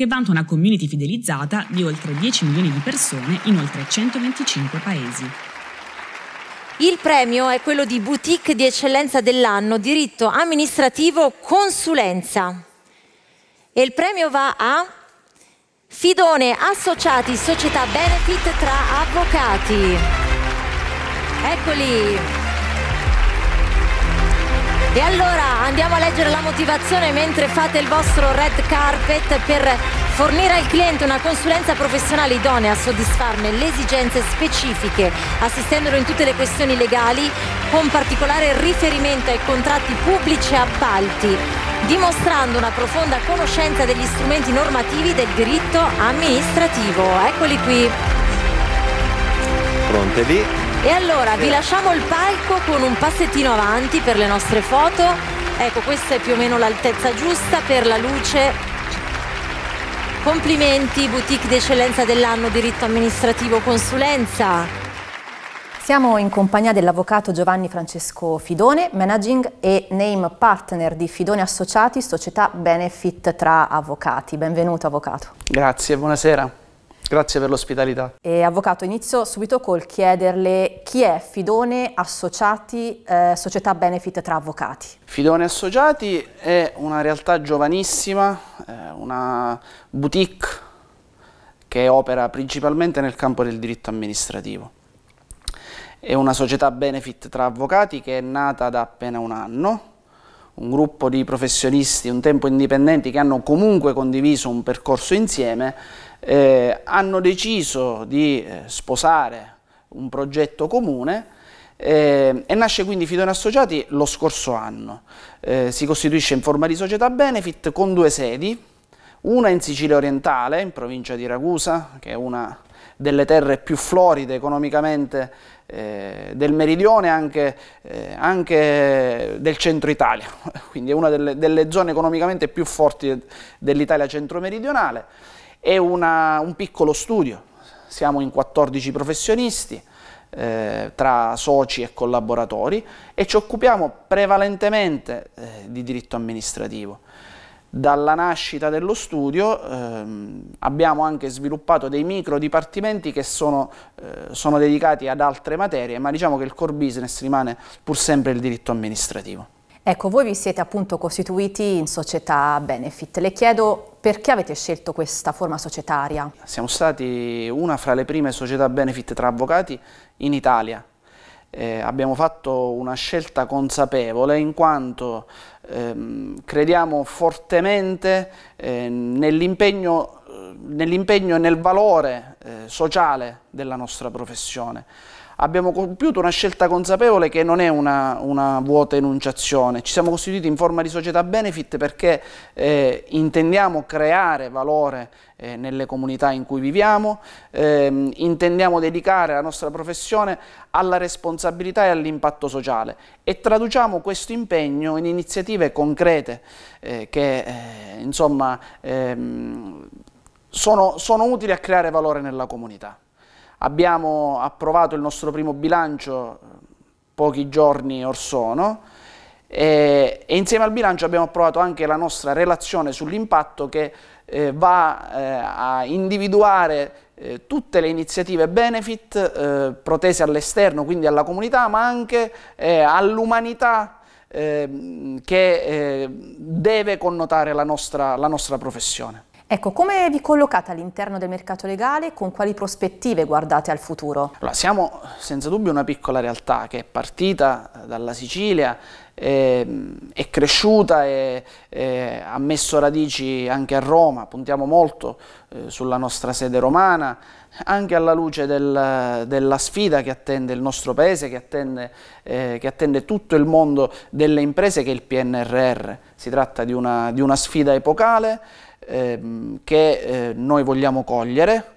che vanta una community fidelizzata di oltre 10 milioni di persone in oltre 125 paesi. Il premio è quello di Boutique di Eccellenza dell'anno, diritto amministrativo consulenza. E il premio va a Fidone Associati Società Benefit tra avvocati. Eccoli. E allora andiamo a leggere la motivazione mentre fate il vostro red carpet per fornire al cliente una consulenza professionale idonea a soddisfarne le esigenze specifiche, assistendolo in tutte le questioni legali, con particolare riferimento ai contratti pubblici e appalti, dimostrando una profonda conoscenza degli strumenti normativi del diritto amministrativo. Eccoli qui. Pronte lì. E allora vi lasciamo il palco con un passettino avanti per le nostre foto Ecco, questa è più o meno l'altezza giusta per la luce. Complimenti, boutique d'eccellenza dell'anno diritto amministrativo consulenza. Siamo in compagnia dell'avvocato Giovanni Francesco Fidone, managing e name partner di Fidone Associati, società benefit tra avvocati. Benvenuto avvocato. Grazie, buonasera. Grazie per l'ospitalità. E avvocato, inizio subito col chiederle chi è Fidone Associati, eh, società benefit tra avvocati. Fidone Associati è una realtà giovanissima, eh, una boutique che opera principalmente nel campo del diritto amministrativo. È una società benefit tra avvocati che è nata da appena un anno, un gruppo di professionisti un tempo indipendenti che hanno comunque condiviso un percorso insieme, eh, hanno deciso di eh, sposare un progetto comune eh, e nasce quindi Fidone Associati lo scorso anno. Eh, si costituisce in forma di società benefit con due sedi, una in Sicilia orientale, in provincia di Ragusa, che è una delle terre più floride economicamente eh, del meridione anche, eh, anche, del centro Italia, quindi è una delle, delle zone economicamente più forti dell'Italia centro-meridionale, è una, un piccolo studio, siamo in 14 professionisti, eh, tra soci e collaboratori e ci occupiamo prevalentemente eh, di diritto amministrativo dalla nascita dello studio ehm, abbiamo anche sviluppato dei micro dipartimenti che sono, eh, sono, dedicati ad altre materie, ma diciamo che il core business rimane pur sempre il diritto amministrativo. Ecco, voi vi siete appunto costituiti in società Benefit. Le chiedo perché avete scelto questa forma societaria? Siamo stati una fra le prime società Benefit tra avvocati in Italia. Eh, abbiamo fatto una scelta consapevole in quanto Ehm, crediamo fortemente eh, nell'impegno, eh, nell e nel valore eh, sociale della nostra professione abbiamo compiuto una scelta consapevole che non è una, una vuota enunciazione, ci siamo costituiti in forma di società benefit perché eh, intendiamo creare valore eh, nelle comunità in cui viviamo, ehm, intendiamo dedicare la nostra professione alla responsabilità e all'impatto sociale e traduciamo questo impegno in iniziative concrete eh, che eh, insomma ehm, sono, sono utili a creare valore nella comunità. Abbiamo approvato il nostro primo bilancio eh, pochi giorni or sono e, e insieme al bilancio abbiamo approvato anche la nostra relazione sull'impatto che eh, va eh, a individuare eh, tutte le iniziative benefit eh, protese all'esterno, quindi alla comunità, ma anche eh, all'umanità ehm, che deve connotare la nostra, la nostra professione. Ecco, come vi collocate all'interno del mercato legale? e Con quali prospettive guardate al futuro? Allora, siamo senza dubbio una piccola realtà che è partita eh, dalla Sicilia è, ehm, è cresciuta e è, eh, ha messo radici anche a Roma, puntiamo molto eh, sulla nostra sede romana, anche alla luce del, della sfida che attende il nostro paese, che attende, eh, che attende, tutto il mondo delle imprese che è il PNRR. Si tratta di una, di una sfida epocale ehm, che eh, noi vogliamo cogliere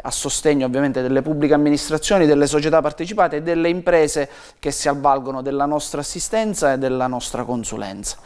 a sostegno ovviamente delle pubbliche amministrazioni, delle società partecipate e delle imprese che si avvalgono della nostra assistenza e della nostra consulenza.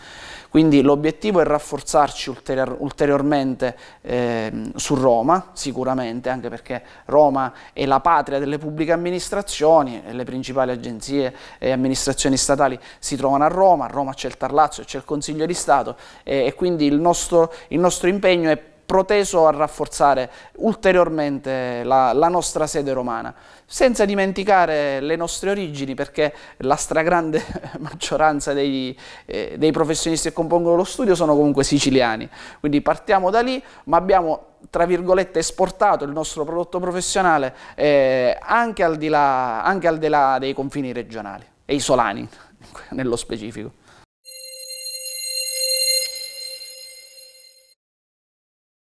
Quindi l'obiettivo è rafforzarci ulterior ulteriormente eh, su Roma, sicuramente, anche perché Roma è la patria delle pubbliche amministrazioni, e le principali agenzie e amministrazioni statali si trovano a Roma, a Roma c'è il Tarlazzo, c'è il Consiglio di Stato eh, e quindi il nostro, il nostro impegno è proteso a rafforzare ulteriormente la, la nostra sede romana, senza dimenticare le nostre origini perché la stragrande maggioranza dei, eh, dei professionisti che compongono lo studio sono comunque siciliani, quindi partiamo da lì ma abbiamo tra virgolette esportato il nostro prodotto professionale eh, anche, al là, anche al di là dei confini regionali e isolani nello specifico.